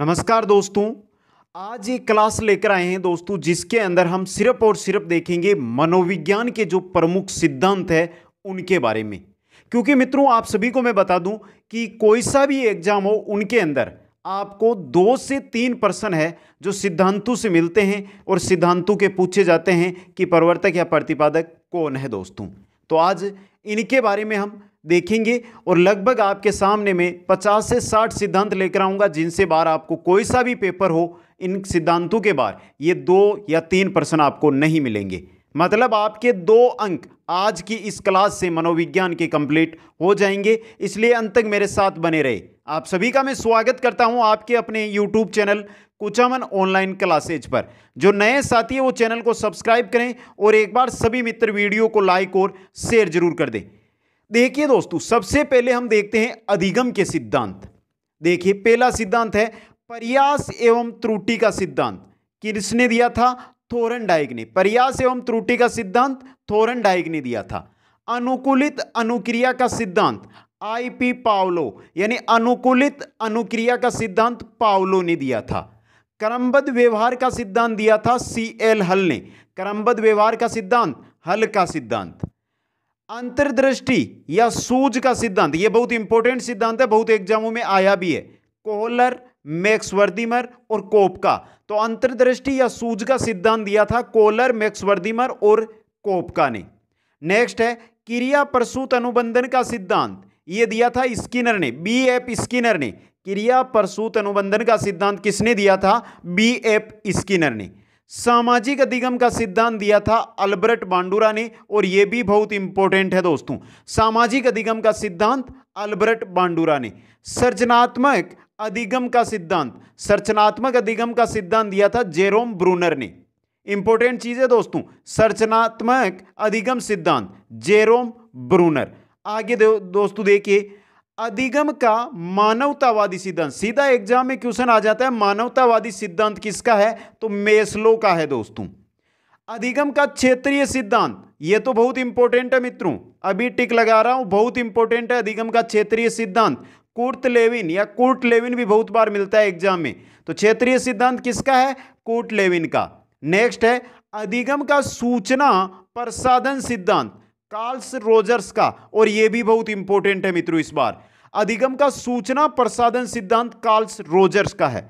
नमस्कार दोस्तों आज ये क्लास लेकर आए हैं दोस्तों जिसके अंदर हम सिर्फ और सिर्फ देखेंगे मनोविज्ञान के जो प्रमुख सिद्धांत है उनके बारे में क्योंकि मित्रों आप सभी को मैं बता दूं कि कोई सा भी एग्जाम हो उनके अंदर आपको दो से तीन पर्सन है जो सिद्धांतों से मिलते हैं और सिद्धांतों के पूछे जाते हैं कि प्रवर्तक या प्रतिपादक कौन है दोस्तों तो आज इनके बारे में हम देखेंगे और लगभग आपके सामने में 50 से 60 सिद्धांत लेकर आऊँगा जिनसे बार आपको कोई सा भी पेपर हो इन सिद्धांतों के बार ये दो या तीन प्रश्न आपको नहीं मिलेंगे मतलब आपके दो अंक आज की इस क्लास से मनोविज्ञान के कंप्लीट हो जाएंगे इसलिए अंत तक मेरे साथ बने रहे आप सभी का मैं स्वागत करता हूं आपके अपने YouTube channel Kuchaman online classes पर जो नए साथी हैं वो चैनल को सब्सक्राइब करें और एक बार सभी मित्र वीडियो को लाइक और शेयर जरूर कर दें देखिए दोस्तों सबसे पहले हम देखते हैं अधिगम के सिद्धांत देखिए पहला सिद्धांत है प्रयास एवं त्रुटि का सिद्धांत किसने दिया था थोरन डाइग ने प्रयास एवं त्रुटि का सिद्धांत थोरन डाइग ने दिया था अनुकूलित अनुक्रिया का सिद्धांत आईपी पावलो यानी अनुकूलित अनुक्रिया का सिद्धांत पावलो ने दिया था क्रमबद्ध व्यवहार का सिद्धांत दिया था सी एल हल ने क्रमबद्ध व्यवहार का सिद्धांत हल का सिद्धांत अंतर्दृष्टि या सूझ का सिद्धांत यह बहुत इंपॉर्टेंट सिद्धांत है बहुत एग्जामों में आया भी है कोहलर मैक्सवर्दिमर और कोपका तो अंतर्दृष्टि या सूझ का सिद्धांत दिया था कोहलर मैक्सवर्दिमर और कोपका ने नेक्स्ट है क्रिया प्रसूत अनुबंधन का सिद्धांत यह दिया था स्किनर ने बी एफ स्किनर ने क्रिया प्रसूत अनुबंधन का सिद्धांत किसने दिया था बी एफ स्किनर ने सामाजिक अधिगम का सिद्धांत दिया था अल्बर्ट बांडूरा ने और ये भी बहुत इंपॉर्टेंट है दोस्तों सामाजिक अधिगम का सिद्धांत अल्बर्ट बांडूरा ने सर्जनात्मक अधिगम का सिद्धांत सर्चनात्मक अधिगम का सिद्धांत दिया था जेरोम ब्रूनर ने इंपॉर्टेंट चीज है दोस्तों सर्चनात्मक अधिगम सिद्धांत जेरोम ब्रूनर आगे दो, दोस्तों देखिए अधिगम का मानवतावादी सिद्धांत सीधा एग्जाम में क्वेश्चन आ जाता है मानवतावादी सिद्धांत किसका है तो मेस्लो का है दोस्तों अधिगम का क्षेत्रीय सिद्धांत ये तो बहुत इंपॉर्टेंट है मित्रों अभी टिक लगा रहा हूं बहुत इंपॉर्टेंट है अधिगम का क्षेत्रीय सिद्धांत कुर्त लेविन या कुर्ट लेविन भी बहुत बार मिलता है एग्जाम में तो क्षेत्रीय सिद्धांत किसका है कुर्ट लेविन का नेक्स्ट है अधिगम का सूचना प्रसाधन सिद्धांत कार्ल्स रोजर्स का और ये भी बहुत इंपॉर्टेंट है मित्रों इस बार अधिगम का सूचना प्रसादन सिद्धांत कार्ल्स रोजर्स का है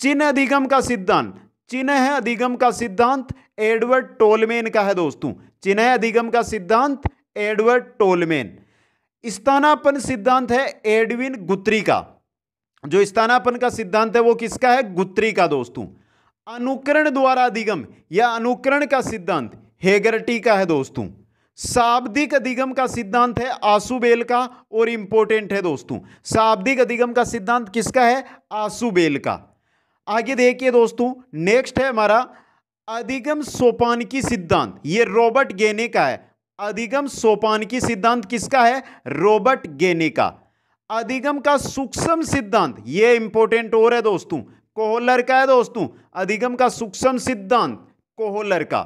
चिन्ह अधिगम का सिद्धांत चिन्ह है अधिगम का सिद्धांत एडवर्ड टोलमेन का है दोस्तों चिन्ह अधिगम का सिद्धांत एडवर्ड टोलमेन स्थानापन सिद्धांत है एडविन गुत्री का जो स्थानापन का सिद्धांत है वो किसका है गुत्री का दोस्तों अनुकरण द्वारा अधिगम या अनुकरण का सिद्धांत हेगरटी का है दोस्तों शाब्दिक अधिगम का सिद्धांत है आसूबेल का और इंपॉर्टेंट है दोस्तों शाब्दिक अधिगम का सिद्धांत किसका है आसूबेल का आगे देखिए दोस्तों नेक्स्ट है हमारा अधिगम सोपान की सिद्धांत ये रॉबर्ट गेने का है अधिगम सोपान की सिद्धांत किसका है रॉबर्ट गेने का अधिगम का सूक्ष्म सिद्धांत ये इंपॉर्टेंट और है दोस्तों कोहलर का है दोस्तों अधिगम का सूक्ष्म सिद्धांत कोहलर का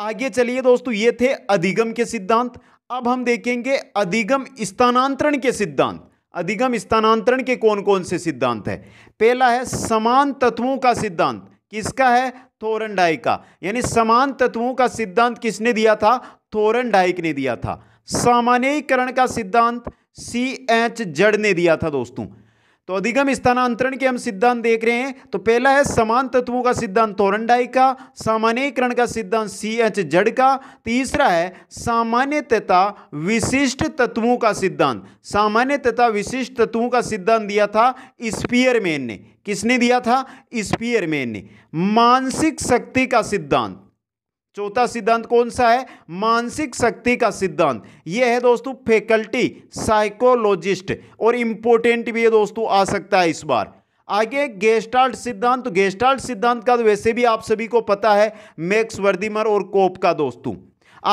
आगे चलिए दोस्तों ये थे अधिगम के सिद्धांत अब हम देखेंगे अधिगम स्थानांतरण के सिद्धांत अधिगम स्थानांतरण के कौन कौन से सिद्धांत है पहला है समान तत्वों का सिद्धांत किसका है थोरन डाइक का यानी समान तत्वों का सिद्धांत किसने दिया था थोरन डाइक ने दिया था सामान्यकरण का सिद्धांत सी एच जड़ ने दिया था दोस्तों तो अधिगम स्थानांतरण के हम सिद्धांत देख रहे हैं तो पहला है समान तत्वों का सिद्धांत तोरणाई का सामान्यकरण का सिद्धांत सी एच जड का तीसरा है सामान्य तथा विशिष्ट तत्वों का सिद्धांत सामान्य तथा विशिष्ट तत्वों का सिद्धांत दिया था स्पीयरमैन ने किसने दिया था स्पीयरमैन ने मानसिक शक्ति का सिद्धांत चौथा सिद्धांत कौन सा है मानसिक शक्ति का सिद्धांत यह है दोस्तों फैकल्टी साइकोलॉजिस्ट और इम्पोर्टेंट भी है दोस्तों आ सकता है इस बार आगे गेस्टाल्ट सिद्धांत तो गेस्टाल्ट सिद्धांत का तो वैसे भी आप सभी को पता है मैक्स वर्दिमर और कोप का दोस्तों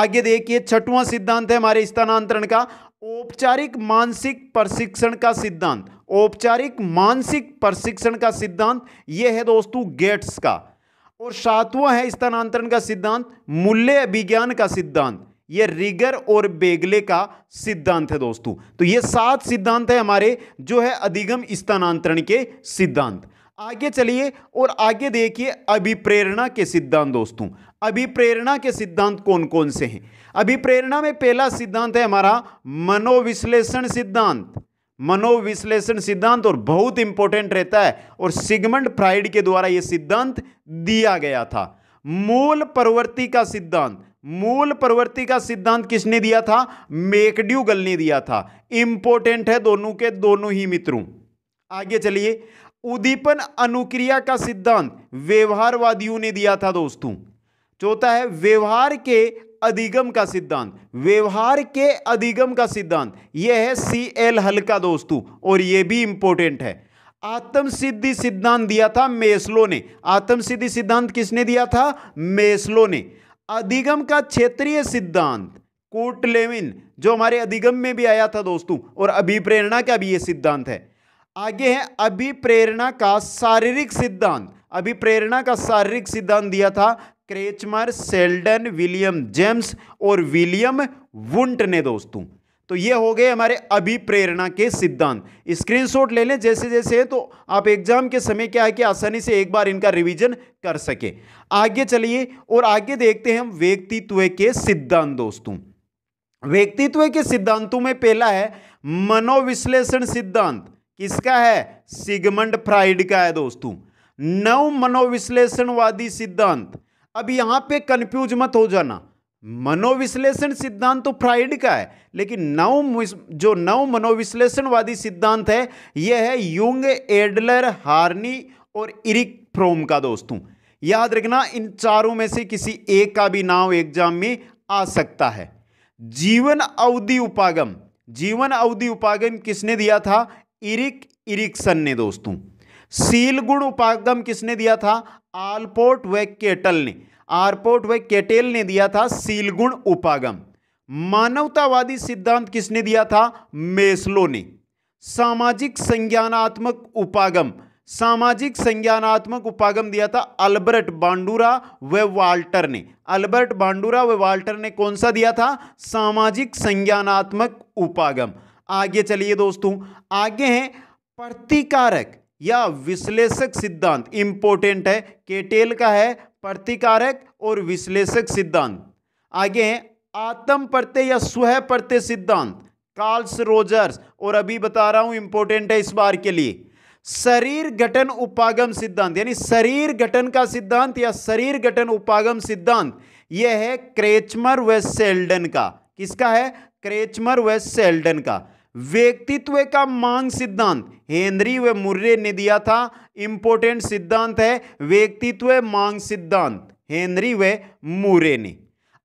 आगे देखिए छठवां सिद्धांत है हमारे स्थानांतरण का औपचारिक मानसिक प्रशिक्षण का सिद्धांत औपचारिक मानसिक प्रशिक्षण का सिद्धांत यह है दोस्तों गेट्स का और सातवां है स्थानांतरण का सिद्धांत मूल्य विज्ञान का सिद्धांत ये रिगर और बेगले का सिद्धांत है दोस्तों तो ये सात सिद्धांत है हमारे जो है अधिगम स्थानांतरण के सिद्धांत आगे चलिए और आगे देखिए अभिप्रेरणा के सिद्धांत दोस्तों अभिप्रेरणा के सिद्धांत कौन कौन से हैं अभिप्रेरणा में पहला सिद्धांत है हमारा मनोविश्लेषण सिद्धांत मनोविश्लेषण सिद्धांत और बहुत इंपॉर्टेंट रहता है और सिगमंड फ्राइड के द्वारा यह सिद्धांत दिया गया था मूल प्रवृत्ति का सिद्धांत मूल प्रवृत्ति का सिद्धांत किसने दिया था मेकड्यूगल ने दिया था इंपॉर्टेंट है दोनों के दोनों ही मित्रों आगे चलिए उदीपन अनुक्रिया का सिद्धांत व्यवहारवादियों ने दिया था दोस्तों चौथा है व्यवहार के अधिगम का सिद्धांत व्यवहार के अधिगम का सिद्धांत यह है सी एल हल्का दोस्तों और यह भी इंपॉर्टेंट है आत्म सिद्धि सिद्धांत दिया था मेस्लो ने आत्म सिद्धि सिद्धांत किसने दिया था मेस्लो ने अधिगम का क्षेत्रीय सिद्धांत कोट लेविन जो हमारे अधिगम में भी आया था दोस्तों और अभिप्रेरणा का भी यह सिद्धांत है आगे है अभिप्रेरणा का शारीरिक सिद्धांत अभिप्रेरणा का शारीरिक सिद्धांत दिया था क्रेचमर सेल्डन विलियम जेम्स और विलियम वुंट ने दोस्तों तो ये हो गए हमारे अभिप्रेरणा के सिद्धांत स्क्रीनशॉट ले लें जैसे जैसे है तो आप एग्जाम के समय क्या है कि आसानी से एक बार इनका रिवीजन कर सके आगे चलिए और आगे देखते हैं हम व्यक्तित्व के सिद्धांत दोस्तों व्यक्तित्व के सिद्धांतों में पहला है मनोविश्लेषण सिद्धांत किसका है सिगमंड फ्राइड का है दोस्तों नव मनोविश्लेषणवादी सिद्धांत अब यहां पे कंफ्यूज मत हो जाना मनोविश्लेषण सिद्धांत तो फ्राइड का है लेकिन नव जो नव मनोविश्लेषणवादी सिद्धांत है यह है यूंग एडलर हार्नी और इरिक फ्रोम का दोस्तों याद रखना इन चारों में से किसी एक का भी नाम एग्जाम में आ सकता है जीवन अवधि उपागम जीवन अवधि उपागम किसने दिया था इरिक इरिक्सन ने दोस्तों सील गुण उपागम किसने दिया था आलपोर्ट व केटल ने आरपोर्ट व केटेल ने दिया था सील गुण उपागम मानवतावादी सिद्धांत किसने दिया था मेस्लो ने सामाजिक संज्ञानात्मक उपागम सामाजिक संज्ञानात्मक उपागम दिया था अल्बर्ट बांडूरा व वाल्टर ने अल्बर्ट बांडूरा व वाल्टर ने कौन सा दिया था सामाजिक संज्ञानात्मक उपागम आगे चलिए दोस्तों आगे हैं प्रतिकारक या विश्लेषक सिद्धांत इंपोर्टेंट है केटेल का है प्रतिकारक और विश्लेषक सिद्धांत आगे है आत्म प्रत्यय या स्व प्रत्यय सिद्धांत कार्ल्स रोजर्स और अभी बता रहा हूं इंपोर्टेंट है इस बार के लिए शरीर गठन उपागम सिद्धांत यानी शरीर गठन का सिद्धांत या शरीर गठन उपागम सिद्धांत यह है क्रेचमर व सेल्डन का किसका है क्रेचमर व सेल्डन का व्यक्तित्व का मान सिद्धांत हेनरी व मुर्रे ने दिया था इंपोर्टेंट सिद्धांत है व्यक्तित्व मांग सिद्धांत हेनरी व मुर्रे ने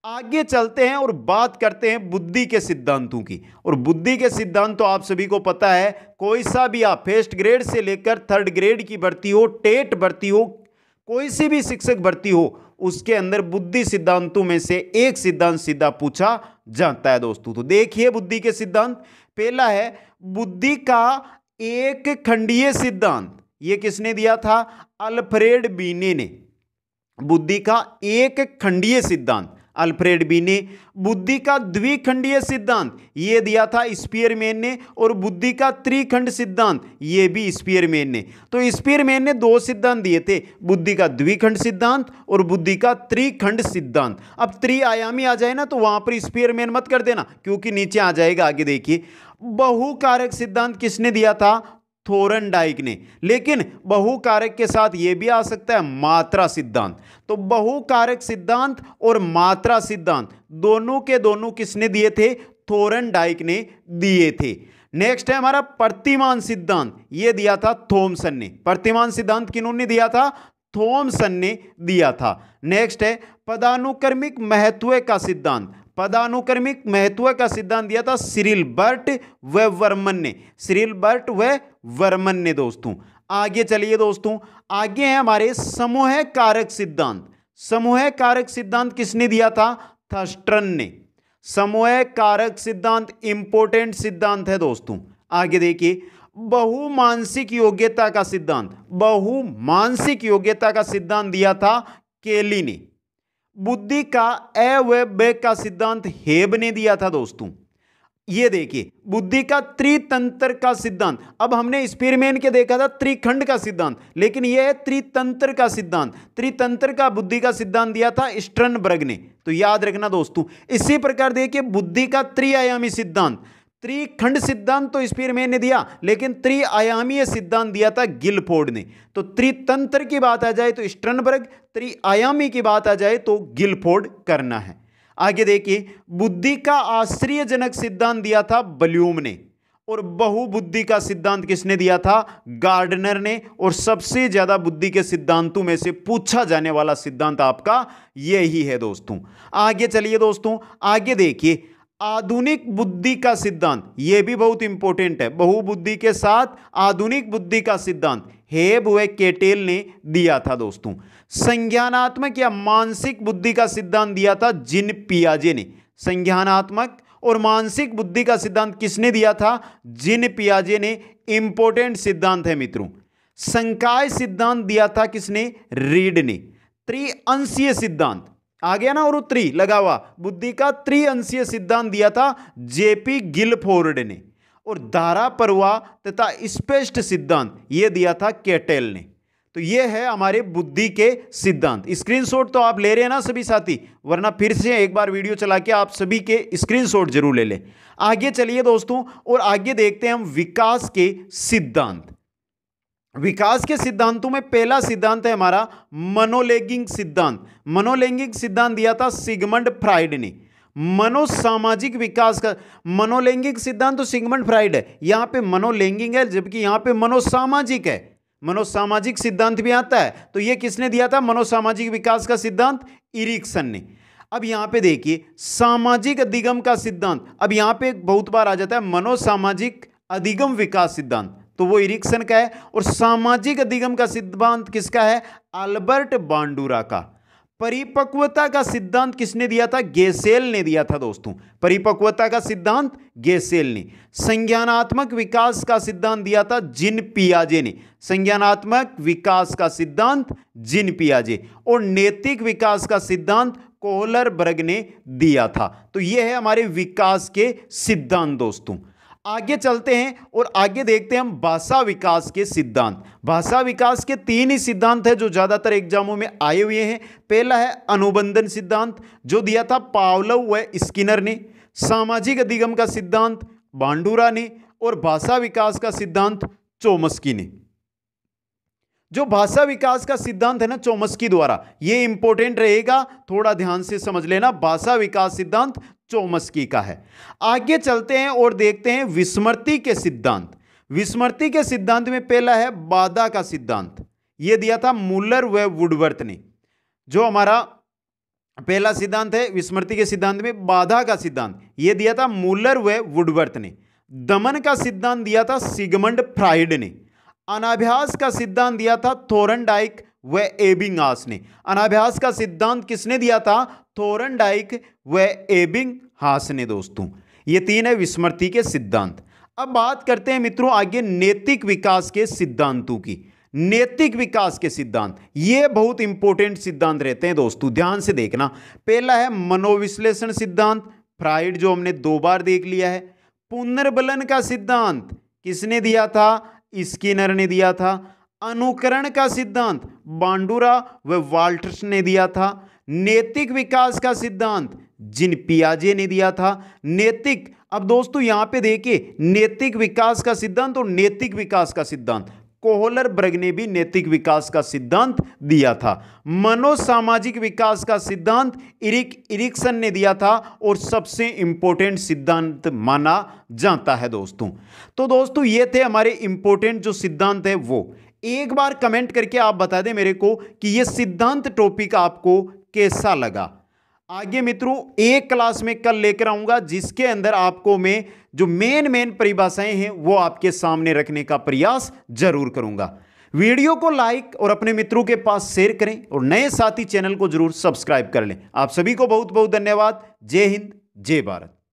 आगे चलते हैं और बात करते हैं बुद्धि के सिद्धांतों की और बुद्धि के सिद्धांत तो आप सभी को पता है कोई सा भी आप फर्स्ट ग्रेड से लेकर थर्ड ग्रेड की भर्ती हो टेट भर्ती हो कोई सी भी शिक्षक भर्ती हो उसके अंदर बुद्धि सिद्धांतों में से एक सिद्धांत सीधा पूछा जाता है दोस्तों तो देखिए बुद्धि के सिद्धांत पहला है बुद्धि का एक खंडीय सिद्धांत ये किसने दिया था अल्फ्रेड बीने ने बुद्धि का एक खंडीय सिद्धांत अल्फ्रेड बी ने बुद्धि का द्विखंडीय सिद्धांत ये दिया था स्पीयरमैन ने और बुद्धि का त्रिखंड सिद्धांत ये भी स्पीयरमैन ने तो स्पीयरमैन ने दो सिद्धांत दिए थे बुद्धि का द्विखंड सिद्धांत और बुद्धि का त्रिखंड सिद्धांत अब त्रिआयामी आ जाए ना तो वहां पर स्पीयरमैन मत कर देना क्योंकि नीचे आ जाएगा आगे देखिए बहुकारक सिद्धांत किसने दिया था थोरन डाइक ने लेकिन बहुकारक के साथ ये भी आ सकता है मात्रा सिद्धांत तो बहुकारक सिद्धांत और मात्रा सिद्धांत दोनों के दोनों किसने दिए थे थोरन डाइक ने दिए थे नेक्स्ट है हमारा प्रतिमान सिद्धांत ये दिया था थोमसन ने प्रतिमान सिद्धांत किन्होंने दिया था थोमसन ने दिया था नेक्स्ट है पदानुक्रमिक महत्व का सिद्धांत पदानुक्रमिक महत्व का सिद्धांत दिया था सिरिल बर्ट व वर्मन ने सिरिल बर्ट व वर्मन ने दोस्तों आगे चलिए दोस्तों आगे है हमारे समूह कारक सिद्धांत समूह कारक सिद्धांत किसने दिया था थस्ट्रन ने समूह कारक सिद्धांत इंपोर्टेंट सिद्धांत है दोस्तों आगे देखिए बहुमानसिक योग्यता का सिद्धांत बहुमानसिक योग्यता का सिद्धांत दिया था केली ने बुद्धि का ए व बे का सिद्धांत हेब ने दिया था दोस्तों ये देखिए बुद्धि का त्रितंत्र का सिद्धांत अब हमने स्पीरमेन के देखा था त्रिखंड का सिद्धांत लेकिन यह है त्रितंत्र का सिद्धांत त्रितंत्र का बुद्धि का सिद्धांत दिया था स्ट्रनबर्ग ने तो याद रखना दोस्तों इसी प्रकार देखिए बुद्धि का त्रिआयामी सिद्धांत त्रिखंड सिद्धांत तो स्पीरमैन ने दिया लेकिन त्रिआयामीय सिद्धांत दिया था गिलफोर्ड ने तो त्रितंत्र की बात आ जाए तो स्टर्नबर्ग त्रिआयामी की बात आ जाए तो गिलफोर्ड करना है आगे देखिए बुद्धि का आश्चर्यजनक सिद्धांत दिया था बल्यूम ने और बहुबुद्धि का सिद्धांत किसने दिया था गार्डनर ने और सबसे ज़्यादा बुद्धि के सिद्धांतों में से पूछा जाने वाला सिद्धांत आपका यही है दोस्तों आगे चलिए दोस्तों आगे देखिए आधुनिक बुद्धि का सिद्धांत यह भी बहुत इंपॉर्टेंट है बहुबुद्धि के साथ आधुनिक बुद्धि का सिद्धांत हेब व केटेल ने दिया था दोस्तों संज्ञानात्मक या मानसिक बुद्धि का सिद्धांत दिया था जिन पियाजे ने संज्ञानात्मक और मानसिक बुद्धि का सिद्धांत किसने दिया था जिन पियाजे ने इंपॉर्टेंट सिद्धांत है मित्रों संकाय सिद्धांत दिया था किसने रीड ने त्रिअंशीय सिद्धांत आ गया ना और त्रि लगा हुआ बुद्धि का त्रिअंशीय सिद्धांत दिया था जेपी गिलफोर्ड ने और धारा परवा तथा स्पेस्ट सिद्धांत यह दिया था केटेल ने तो ये है हमारे बुद्धि के सिद्धांत स्क्रीनशॉट तो आप ले रहे हैं ना सभी साथी वरना फिर से एक बार वीडियो चला के आप सभी के स्क्रीनशॉट जरूर ले लें आगे चलिए दोस्तों और आगे देखते हैं हम विकास के सिद्धांत विकास के सिद्धांतों में पहला सिद्धांत है हमारा मनोलैंगिक सिद्धांत मनोलैंगिक सिद्धांत दिया था सिगमंड फ्राइड ने मनोसामाजिक विकास का मनोलैंगिक सिद्धांत तो सिगमंड फ्राइड है यहाँ पे मनोलैंगिक है जबकि यहाँ पे मनोसामाजिक है मनोसामाजिक सिद्धांत भी आता है तो ये किसने दिया था मनोसामाजिक विकास का सिद्धांत इरिक्सन ने अब यहाँ पे देखिए सामाजिक अधिगम का सिद्धांत अब यहाँ पे बहुत बार आ जाता है मनोसामाजिक अधिगम विकास सिद्धांत तो वो इरिक्सन का है और सामाजिक अधिगम का सिद्धांत किसका है अल्बर्ट बांडूरा का परिपक्वता का सिद्धांत किसने दिया था गेसेल ने दिया था दोस्तों परिपक्वता का सिद्धांत गेसेल ने संज्ञानात्मक विकास का सिद्धांत दिया था जिन पियाजे ने संज्ञानात्मक विकास का सिद्धांत जिन पियाजे और नैतिक विकास का सिद्धांत कोहलर बर्ग ने दिया था तो ये है हमारे विकास के सिद्धांत दोस्तों आगे चलते हैं और आगे देखते हैं हम भाषा विकास के सिद्धांत भाषा विकास के तीन ही सिद्धांत है जो ज़्यादातर एग्जामों में आए हुए हैं पहला है अनुबंधन सिद्धांत जो दिया था पावलव व स्किनर ने सामाजिक अधिगम का सिद्धांत बांडूरा ने और भाषा विकास का सिद्धांत चोमस्की ने जो भाषा विकास का सिद्धांत है ना चौमस्की द्वारा ये इंपॉर्टेंट रहेगा थोड़ा ध्यान से समझ लेना भाषा विकास सिद्धांत चौमस्की का है आगे चलते हैं और देखते हैं विस्मृति के सिद्धांत विस्मृति के सिद्धांत में पहला है बाधा का सिद्धांत यह दिया था मूलर व वुडवर्थ ने जो हमारा पहला सिद्धांत है विस्मृति के सिद्धांत में बाधा का सिद्धांत यह दिया था मूलर व वुडवर्थ ने दमन का सिद्धांत दिया था सिगमंड फ्राइड ने अनाभ्यास का सिद्धांत दिया था थोरन डाइक व हास ने अनाभ्यास का सिद्धांत किसने दिया था डाइक व एबिंग हास ने दोस्तों ये तीन है विस्मृति के सिद्धांत अब बात करते हैं मित्रों आगे नैतिक विकास के सिद्धांतों की नैतिक विकास के सिद्धांत ये बहुत इंपॉर्टेंट सिद्धांत रहते हैं दोस्तों ध्यान से देखना पहला है मनोविश्लेषण सिद्धांत फ्राइड जो हमने दो बार देख लिया है पुनर्बलन का सिद्धांत किसने दिया था स्किनर ने दिया था अनुकरण का सिद्धांत बांडूरा व वाल्टर्स ने दिया था नैतिक विकास का सिद्धांत जिन पियाजे ने दिया था नैतिक अब दोस्तों यहां पे देखिए नैतिक विकास का सिद्धांत और नैतिक विकास का सिद्धांत कोहलर ब्रग ने भी नैतिक विकास का सिद्धांत दिया था मनोसामाजिक विकास का सिद्धांत इरिक इरिक्सन ने दिया था और सबसे इंपॉर्टेंट सिद्धांत माना जाता है दोस्तों तो दोस्तों ये थे हमारे इंपॉर्टेंट जो सिद्धांत है वो एक बार कमेंट करके आप बता दें मेरे को कि ये सिद्धांत टॉपिक आपको कैसा लगा आगे मित्रों एक क्लास में कल लेकर आऊंगा जिसके अंदर आपको मैं जो मेन मेन परिभाषाएं हैं वो आपके सामने रखने का प्रयास जरूर करूंगा वीडियो को लाइक और अपने मित्रों के पास शेयर करें और नए साथी चैनल को जरूर सब्सक्राइब कर लें आप सभी को बहुत बहुत धन्यवाद जय हिंद जय भारत